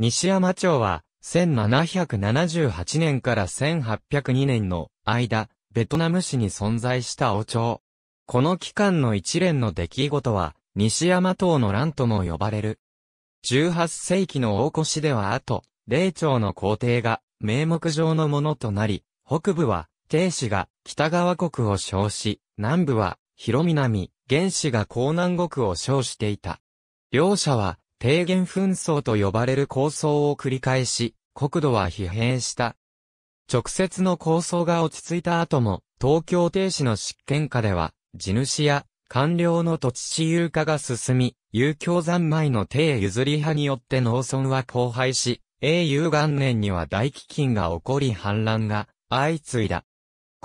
西山町は、1778年から1802年の間、ベトナム市に存在した王朝。この期間の一連の出来事は、西山島の乱とも呼ばれる。18世紀の大越では後、霊長の皇帝が名目上のものとなり、北部は帝氏が北側国を称し、南部は広南、原氏が江南国を称していた。両者は低原紛争と呼ばれる構想を繰り返し、国土は疲弊した。直接の構想が落ち着いた後も、東京停止の執権下では、地主や官僚の土地私有化が進み、遊興三昧の帝譲り派によって農村は荒廃し、英雄元年には大飢饉が起こり反乱が相次いだ。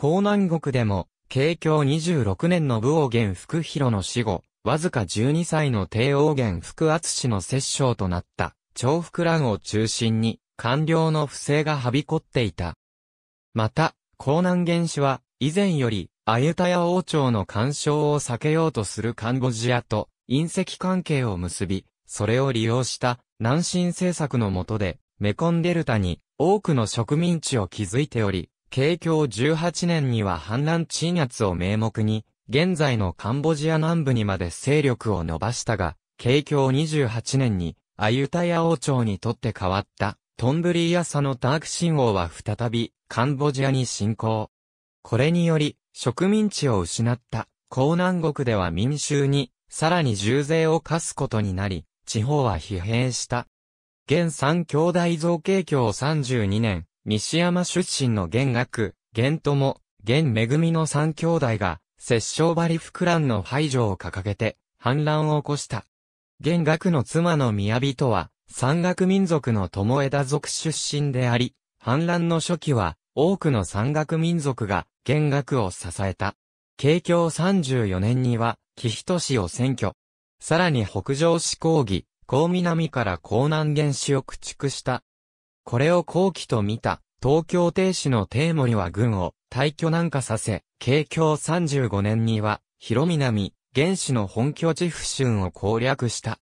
江南国でも、慶京26年の武王元福弘の死後、わずか12歳の帝王元福厚氏の摂政となった、長福乱を中心に、官僚の不正がはびこっていた。また、江南元氏は、以前より、アユタヤ王朝の干渉を避けようとするカンボジアと、隕石関係を結び、それを利用した、南進政策の下で、メコンデルタに、多くの植民地を築いており、慶京18年には反乱鎮圧を名目に、現在のカンボジア南部にまで勢力を伸ばしたが、慶教28年に、アユタヤ王朝にとって変わった、トンブリーヤサのターク神王は再び、カンボジアに侵攻。これにより、植民地を失った、江南国では民衆に、さらに重税を課すことになり、地方は疲弊した。現三兄弟造形教32年、西山出身の元学、元友、現恵の三兄弟が、摂生バリフクランの排除を掲げて、反乱を起こした。玄学の妻の宮人は、山岳民族の友枝族出身であり、反乱の初期は、多くの山岳民族が、玄学を支えた。慶教34年には、紀人氏を占拠。さらに北上志向議、高南から高南原氏を駆逐した。これを後期と見た、東京帝氏の帝森は軍を、退去なんかさせ、慶京35年には、広南、原始の本拠地不春を攻略した。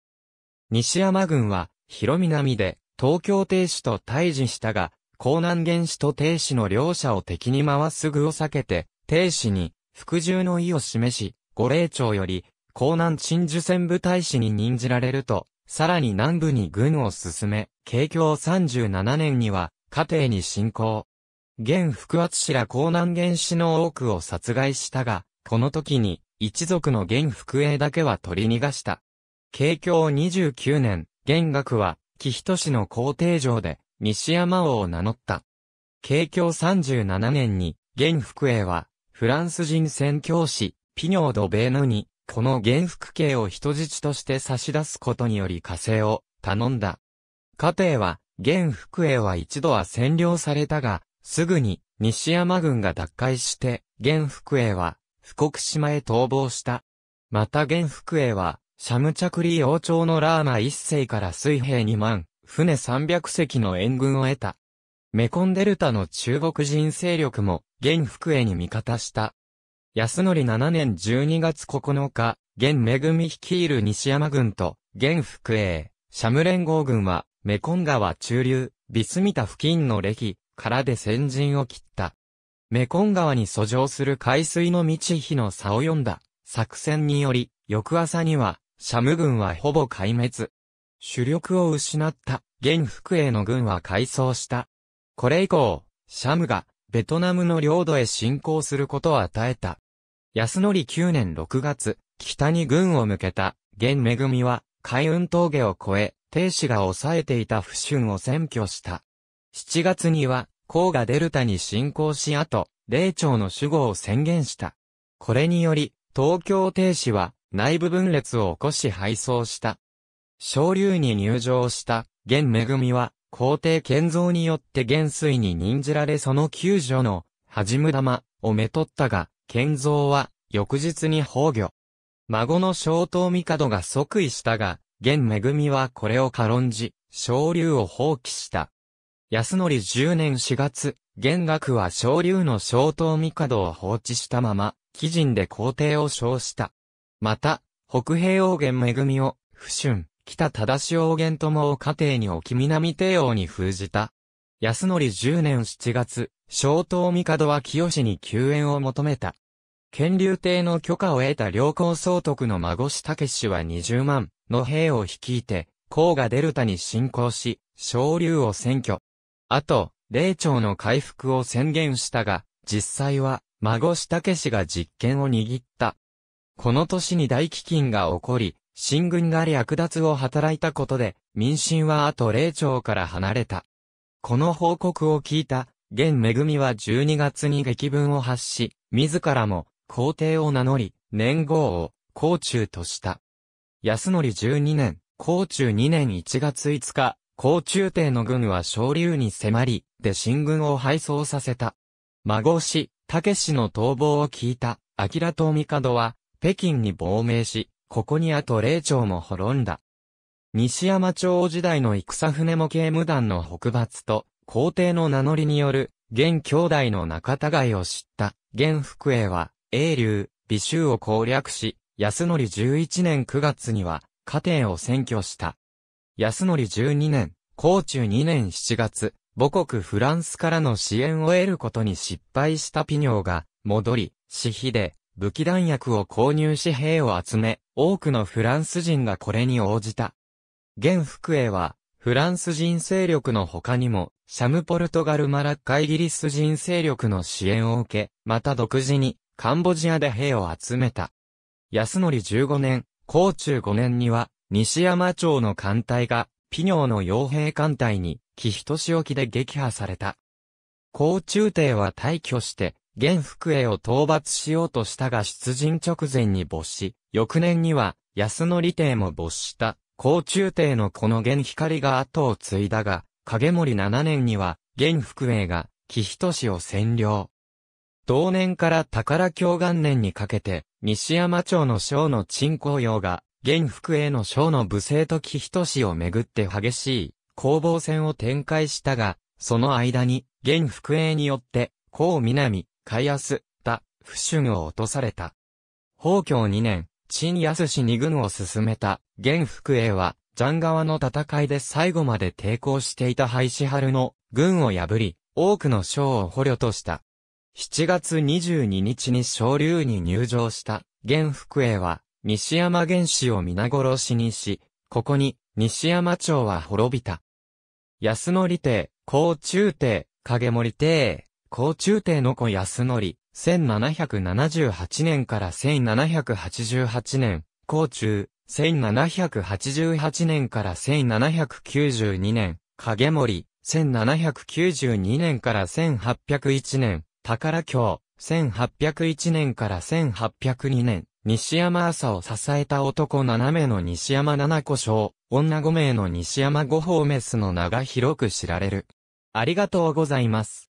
西山軍は、広南で、東京帝主と退治したが、江南原始と帝主の両者を敵に回す具を避けて、帝主に、服従の意を示し、五霊町より、江南鎮守戦部大使に任じられると、さらに南部に軍を進め、慶京37年には、家庭に侵攻。現福圧氏ら江南原氏の多くを殺害したが、この時に、一族の現福栄だけは取り逃がした。慶京29年、現学は、木人氏の皇帝城で、西山王を名乗った。慶京37年に、現福栄は、フランス人宣教師、ピニョード・ベーヌに、この現福慶を人質として差し出すことにより火星を頼んだ。家庭は、現福栄は一度は占領されたが、すぐに西山軍が奪回して、元福栄は、福国島へ逃亡した。また元福栄は、シャムチャクリー王朝のラーマ一世から水兵2万、船300隻の援軍を得た。メコンデルタの中国人勢力も、元福栄に味方した。安則7年12月9日、元恵率いる西山軍と、元福栄、シャム連合軍は、メコン川中流、ビスミタ付近の歴、からで先陣を切った。メコン川に遡上する海水の満ち日の差を読んだ作戦により、翌朝には、シャム軍はほぼ壊滅。主力を失った現福英の軍は改装した。これ以降、シャムがベトナムの領土へ侵攻することを与えた。安則9年6月、北に軍を向けた現恵は海運峠を越え、帝子が抑えていた不春を占拠した。7月には、黄河デルタに侵攻し後、霊長の守護を宣言した。これにより、東京停止は、内部分裂を起こし敗走した。昇竜に入場した、現恵は、皇帝建造によって元帥に任じられその救助の、じむ玉、をめとったが、建造は、翌日に崩御。孫の小東帝が即位したが、現恵はこれを軽んじ、昇竜を放棄した。安則10年4月、元学は昇竜の昇東帝を放置したまま、貴人で皇帝を称した。また、北平王元恵を、不春、北忠王元友を家庭に置き南帝王に封じた。安則10年7月、昇東帝は清に救援を求めた。建流帝の許可を得た良好総督の孫子武氏は20万の兵を率いて、甲賀デルタに侵攻し、昇竜を占拠。あと、霊長の回復を宣言したが、実際は、孫下武氏が実権を握った。この年に大飢饉が起こり、新軍が略奪を働いたことで、民心はあと霊長から離れた。この報告を聞いた、現恵は12月に劇文を発し、自らも皇帝を名乗り、年号を甲中とした。安則12年、甲中2年1月5日、甲中帝の軍は昇竜に迫り、で進軍を敗走させた。孫氏、武氏の逃亡を聞いた、明キと帝は、北京に亡命し、ここにあと霊長も滅んだ。西山朝時代の戦船模型無断の北伐と、皇帝の名乗りによる、現兄弟の仲互いを知った、現福栄は、英竜、美州を攻略し、安則11年9月には、家庭を占拠した。安則12年、甲中2年7月、母国フランスからの支援を得ることに失敗したピニョーが、戻り、私費で、武器弾薬を購入し兵を集め、多くのフランス人がこれに応じた。現福栄は、フランス人勢力の他にも、シャムポルトガルマラッカイギリス人勢力の支援を受け、また独自に、カンボジアで兵を集めた。安則15年、甲中5年には、西山町の艦隊が、ピニョの傭兵艦隊に、木仁沖で撃破された。甲中帝は退去して、玄福栄を討伐しようとしたが出陣直前に没し、翌年には、安則帝も没した、甲中帝のこの玄光が後を継いだが、影森7年には、玄福栄が、木氏を占領。同年から宝京元年にかけて、西山町の省の鎮光用が元福への将の武勢と木仁をめぐって激しい攻防戦を展開したが、その間に、元福栄によって、甲南、海安、田、不春を落とされた。宝教2年、陳安氏2軍を進めた、元福栄は、ジャン川の戦いで最後まで抵抗していた廃止春の軍を破り、多くの将を捕虜とした。7月22日に昇竜に入場した、元福栄は、西山原子を皆殺しにし、ここに、西山町は滅びた。安則帝、高中帝、影森帝、高中帝の子安則、1778年から1788年、高中、1788年から1792年、影森、1792年から1801年、宝京、1801年から1802年、西山朝を支えた男7名の西山七子賞、女五名の西山五方メスの名が広く知られる。ありがとうございます。